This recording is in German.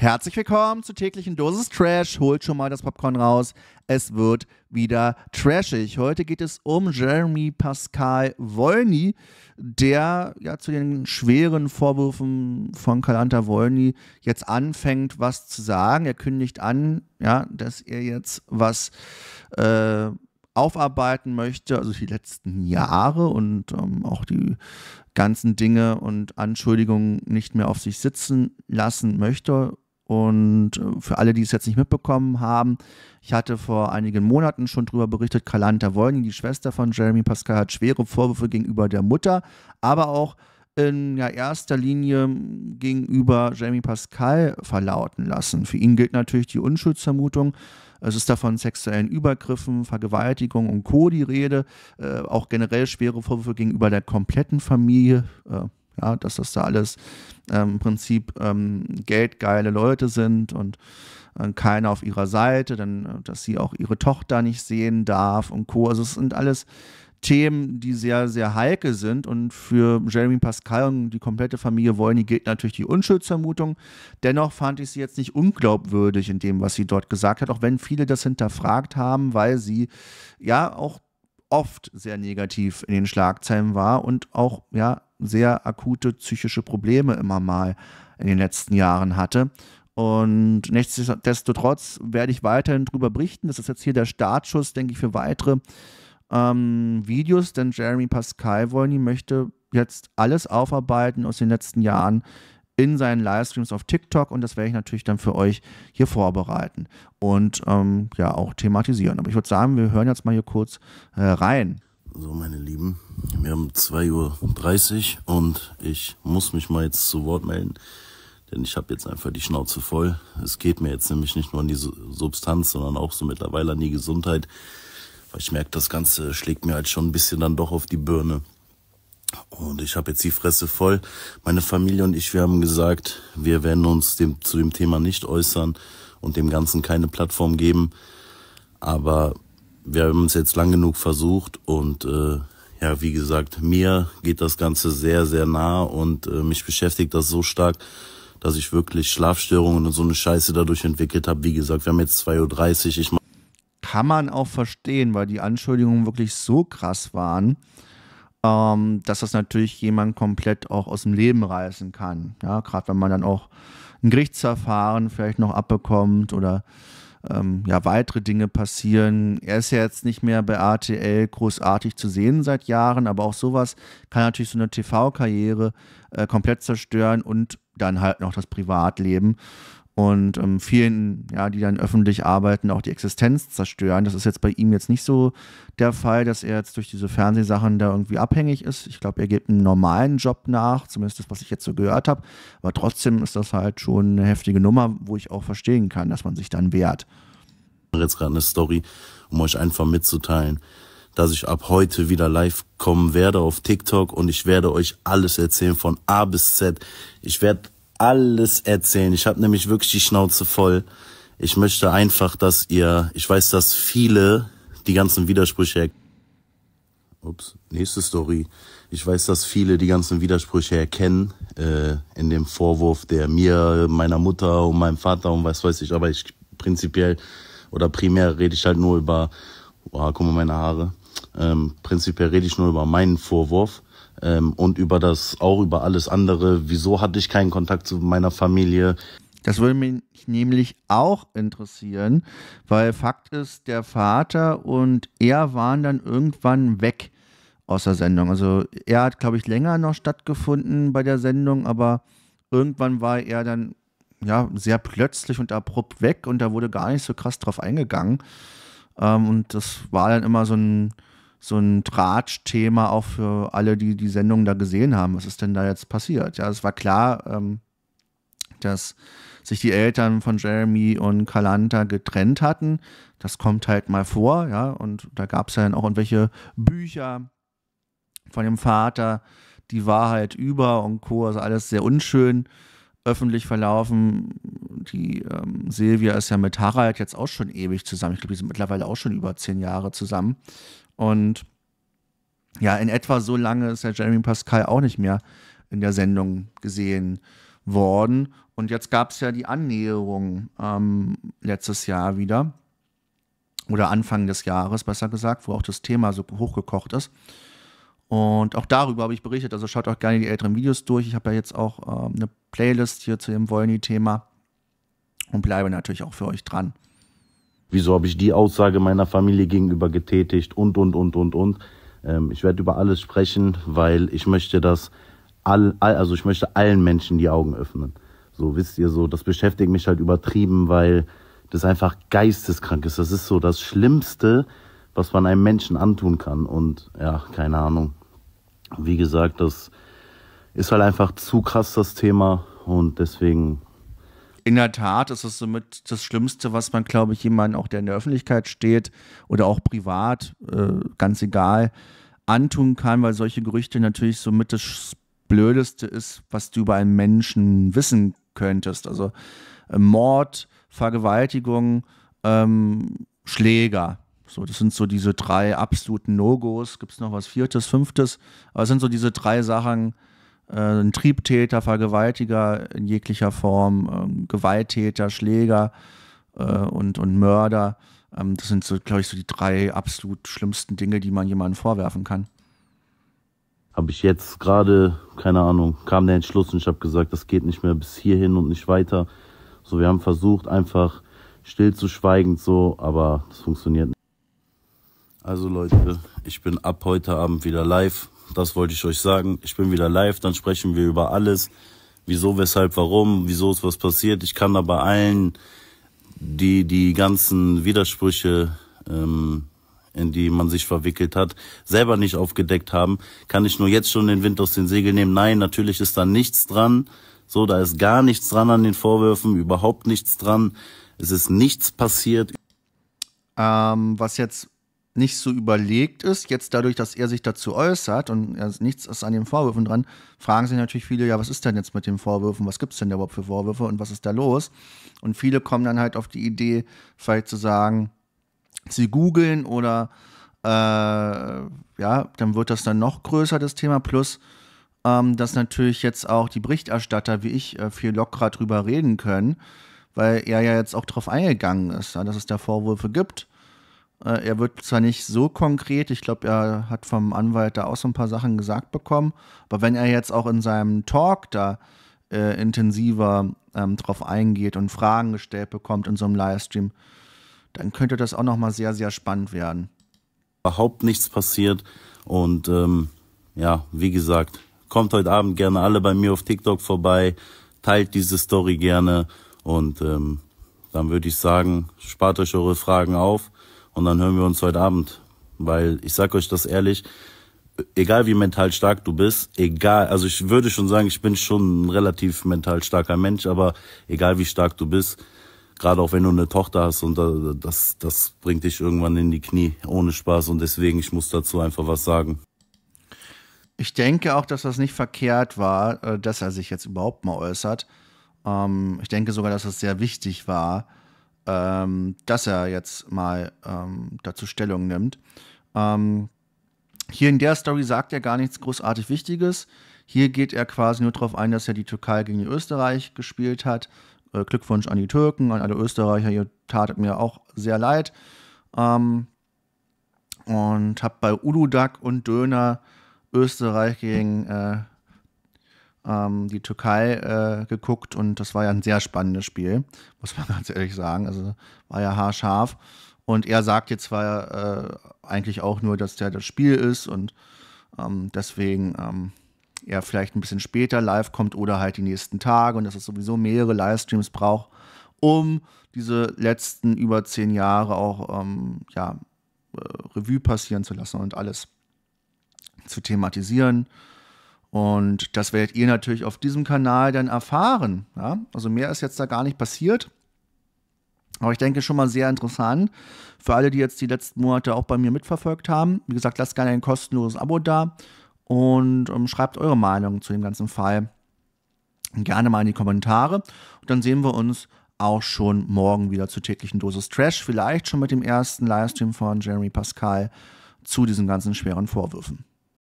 Herzlich willkommen zur täglichen Dosis Trash. Holt schon mal das Popcorn raus. Es wird wieder trashig. Heute geht es um Jeremy Pascal Wolny, der ja zu den schweren Vorwürfen von Kalanta Wolny jetzt anfängt, was zu sagen. Er kündigt an, ja, dass er jetzt was äh, aufarbeiten möchte, also die letzten Jahre und ähm, auch die ganzen Dinge und Anschuldigungen nicht mehr auf sich sitzen lassen möchte und äh, für alle, die es jetzt nicht mitbekommen haben, ich hatte vor einigen Monaten schon darüber berichtet, Kalanta Wolny, die Schwester von Jeremy Pascal, hat schwere Vorwürfe gegenüber der Mutter, aber auch in ja, erster Linie gegenüber Jeremy Pascal verlauten lassen. Für ihn gilt natürlich die Unschuldsvermutung. Es ist davon sexuellen Übergriffen, Vergewaltigung und Co. die Rede. Äh, auch generell schwere Vorwürfe gegenüber der kompletten Familie. Äh, ja, dass das da alles ähm, im Prinzip ähm, geldgeile Leute sind und äh, keiner auf ihrer Seite, dann, äh, dass sie auch ihre Tochter nicht sehen darf und Co. Also es sind alles Themen, die sehr, sehr heike sind. Und für Jeremy Pascal und die komplette Familie Wollny gilt natürlich die Unschuldsvermutung. Dennoch fand ich sie jetzt nicht unglaubwürdig in dem, was sie dort gesagt hat, auch wenn viele das hinterfragt haben, weil sie ja auch oft sehr negativ in den Schlagzeilen war und auch ja sehr akute psychische Probleme immer mal in den letzten Jahren hatte. Und nichtsdestotrotz werde ich weiterhin darüber berichten. Das ist jetzt hier der Startschuss, denke ich, für weitere ähm, Videos, denn Jeremy Pascal Wolny möchte jetzt alles aufarbeiten aus den letzten Jahren, in seinen Livestreams auf TikTok und das werde ich natürlich dann für euch hier vorbereiten und ähm, ja auch thematisieren. Aber ich würde sagen, wir hören jetzt mal hier kurz äh, rein. So, meine Lieben, wir haben 2.30 Uhr und ich muss mich mal jetzt zu Wort melden, denn ich habe jetzt einfach die Schnauze voll. Es geht mir jetzt nämlich nicht nur an die Substanz, sondern auch so mittlerweile an die Gesundheit, weil ich merke, das Ganze schlägt mir halt schon ein bisschen dann doch auf die Birne. Und ich habe jetzt die Fresse voll. Meine Familie und ich, wir haben gesagt, wir werden uns dem, zu dem Thema nicht äußern und dem Ganzen keine Plattform geben. Aber wir haben es jetzt lang genug versucht und äh, ja, wie gesagt, mir geht das Ganze sehr, sehr nah und äh, mich beschäftigt das so stark, dass ich wirklich Schlafstörungen und so eine Scheiße dadurch entwickelt habe. Wie gesagt, wir haben jetzt 2.30 Uhr. Ich Kann man auch verstehen, weil die Anschuldigungen wirklich so krass waren ähm, dass das natürlich jemand komplett auch aus dem Leben reißen kann. Ja, gerade wenn man dann auch ein Gerichtsverfahren vielleicht noch abbekommt oder ähm, ja, weitere Dinge passieren. Er ist ja jetzt nicht mehr bei ATL großartig zu sehen seit Jahren, aber auch sowas kann natürlich so eine TV-Karriere äh, komplett zerstören und dann halt noch das Privatleben und ähm, vielen, ja, die dann öffentlich arbeiten, auch die Existenz zerstören. Das ist jetzt bei ihm jetzt nicht so der Fall, dass er jetzt durch diese Fernsehsachen da irgendwie abhängig ist. Ich glaube, er geht einem normalen Job nach, zumindest das, was ich jetzt so gehört habe. Aber trotzdem ist das halt schon eine heftige Nummer, wo ich auch verstehen kann, dass man sich dann wehrt. Jetzt gerade eine Story, um euch einfach mitzuteilen, dass ich ab heute wieder live kommen werde auf TikTok und ich werde euch alles erzählen von A bis Z. Ich werde alles erzählen. Ich habe nämlich wirklich die Schnauze voll. Ich möchte einfach, dass ihr, ich weiß, dass viele die ganzen Widersprüche. Ups, nächste Story. Ich weiß, dass viele die ganzen Widersprüche erkennen äh, in dem Vorwurf, der mir, meiner Mutter und meinem Vater und was weiß ich. Aber ich prinzipiell oder primär rede ich halt nur über, boah, guck mal meine Haare. Ähm, prinzipiell rede ich nur über meinen Vorwurf ähm, und über das, auch über alles andere. Wieso hatte ich keinen Kontakt zu meiner Familie? Das würde mich nämlich auch interessieren, weil Fakt ist, der Vater und er waren dann irgendwann weg aus der Sendung. Also er hat, glaube ich, länger noch stattgefunden bei der Sendung, aber irgendwann war er dann ja sehr plötzlich und abrupt weg und da wurde gar nicht so krass drauf eingegangen. Ähm, und das war dann immer so ein so ein Tratsch-Thema auch für alle, die die Sendung da gesehen haben. Was ist denn da jetzt passiert? Ja, es war klar, ähm, dass sich die Eltern von Jeremy und Kalanta getrennt hatten. Das kommt halt mal vor, ja. Und da gab es ja dann auch irgendwelche Bücher von dem Vater, die Wahrheit halt über und Co. Also alles sehr unschön öffentlich verlaufen. Die ähm, Silvia ist ja mit Harald jetzt auch schon ewig zusammen. Ich glaube, die sind mittlerweile auch schon über zehn Jahre zusammen. Und ja, in etwa so lange ist der Jeremy Pascal auch nicht mehr in der Sendung gesehen worden. Und jetzt gab es ja die Annäherung ähm, letztes Jahr wieder. Oder Anfang des Jahres, besser gesagt, wo auch das Thema so hochgekocht ist. Und auch darüber habe ich berichtet. Also schaut auch gerne die älteren Videos durch. Ich habe ja jetzt auch äh, eine Playlist hier zu dem Wollny-Thema und bleibe natürlich auch für euch dran. Wieso habe ich die Aussage meiner Familie gegenüber getätigt und, und, und, und, und. Ähm, ich werde über alles sprechen, weil ich möchte, dass all, all, also ich möchte allen Menschen die Augen öffnen. So, wisst ihr, so, das beschäftigt mich halt übertrieben, weil das einfach geisteskrank ist. Das ist so das Schlimmste, was man einem Menschen antun kann. Und ja, keine Ahnung. Wie gesagt, das ist halt einfach zu krass, das Thema. Und deswegen in der Tat ist es somit das Schlimmste, was man, glaube ich, jemandem, auch der in der Öffentlichkeit steht oder auch privat, äh, ganz egal, antun kann, weil solche Gerüchte natürlich somit das Blödeste ist, was du über einen Menschen wissen könntest. Also äh, Mord, Vergewaltigung, ähm, Schläger. So, das sind so diese drei absoluten No-Gos. Gibt es noch was Viertes, Fünftes? Aber es sind so diese drei Sachen, äh, ein Triebtäter, Vergewaltiger in jeglicher Form, ähm, Gewalttäter, Schläger äh, und, und Mörder. Ähm, das sind so, glaube ich, so die drei absolut schlimmsten Dinge, die man jemandem vorwerfen kann. Habe ich jetzt gerade, keine Ahnung, kam der Entschluss und ich habe gesagt, das geht nicht mehr bis hierhin und nicht weiter. So, wir haben versucht, einfach still zu schweigen, so, aber das funktioniert nicht. Also Leute, ich bin ab heute Abend wieder live. Das wollte ich euch sagen. Ich bin wieder live, dann sprechen wir über alles. Wieso, weshalb, warum, wieso ist was passiert. Ich kann aber allen, die die ganzen Widersprüche, ähm, in die man sich verwickelt hat, selber nicht aufgedeckt haben, kann ich nur jetzt schon den Wind aus den Segeln nehmen. Nein, natürlich ist da nichts dran. So, da ist gar nichts dran an den Vorwürfen, überhaupt nichts dran. Es ist nichts passiert. Ähm, was jetzt nicht so überlegt ist. Jetzt dadurch, dass er sich dazu äußert und nichts ist an den Vorwürfen dran, fragen sich natürlich viele, ja, was ist denn jetzt mit den Vorwürfen? Was gibt es denn überhaupt für Vorwürfe und was ist da los? Und viele kommen dann halt auf die Idee, vielleicht zu sagen, sie googeln oder äh, ja, dann wird das dann noch größer, das Thema. Plus, ähm, dass natürlich jetzt auch die Berichterstatter wie ich äh, viel lockerer drüber reden können, weil er ja jetzt auch darauf eingegangen ist, ja, dass es da Vorwürfe gibt äh, er wird zwar nicht so konkret, ich glaube, er hat vom Anwalt da auch so ein paar Sachen gesagt bekommen, aber wenn er jetzt auch in seinem Talk da äh, intensiver ähm, drauf eingeht und Fragen gestellt bekommt in so einem Livestream, dann könnte das auch nochmal sehr, sehr spannend werden. Überhaupt nichts passiert und ähm, ja, wie gesagt, kommt heute Abend gerne alle bei mir auf TikTok vorbei, teilt diese Story gerne und ähm, dann würde ich sagen, spart euch eure Fragen auf und dann hören wir uns heute Abend. Weil ich sag euch das ehrlich, egal wie mental stark du bist, egal, also ich würde schon sagen, ich bin schon ein relativ mental starker Mensch, aber egal wie stark du bist, gerade auch wenn du eine Tochter hast und das, das bringt dich irgendwann in die Knie, ohne Spaß und deswegen, ich muss dazu einfach was sagen. Ich denke auch, dass das nicht verkehrt war, äh, dass er sich jetzt überhaupt mal äußert. Ähm, ich denke sogar, dass das sehr wichtig war, ähm, dass er jetzt mal ähm, dazu Stellung nimmt. Ähm, hier in der Story sagt er gar nichts großartig Wichtiges. Hier geht er quasi nur darauf ein, dass er die Türkei gegen die Österreich gespielt hat. Äh, Glückwunsch an die Türken, an alle Österreicher. Ihr tatet mir auch sehr leid. Ähm, und habe bei Uludak und Döner Österreich gegen äh, ähm, die Türkei äh, geguckt und das war ja ein sehr spannendes Spiel, muss man ganz ehrlich sagen. Also war ja haarscharf. Und er sagt jetzt zwar äh, eigentlich auch nur, dass der das Spiel ist und ähm, deswegen ähm, er vielleicht ein bisschen später live kommt oder halt die nächsten Tage und dass es sowieso mehrere Livestreams braucht, um diese letzten über zehn Jahre auch ähm, ja, äh, Revue passieren zu lassen und alles zu thematisieren. Und das werdet ihr natürlich auf diesem Kanal dann erfahren. Ja? Also mehr ist jetzt da gar nicht passiert. Aber ich denke schon mal sehr interessant für alle, die jetzt die letzten Monate auch bei mir mitverfolgt haben. Wie gesagt, lasst gerne ein kostenloses Abo da und um, ähm, schreibt eure Meinung zu dem ganzen Fall gerne mal in die Kommentare. Und dann sehen wir uns auch schon morgen wieder zur täglichen Dosis Trash. Vielleicht schon mit dem ersten Livestream von Jeremy Pascal zu diesen ganzen schweren Vorwürfen.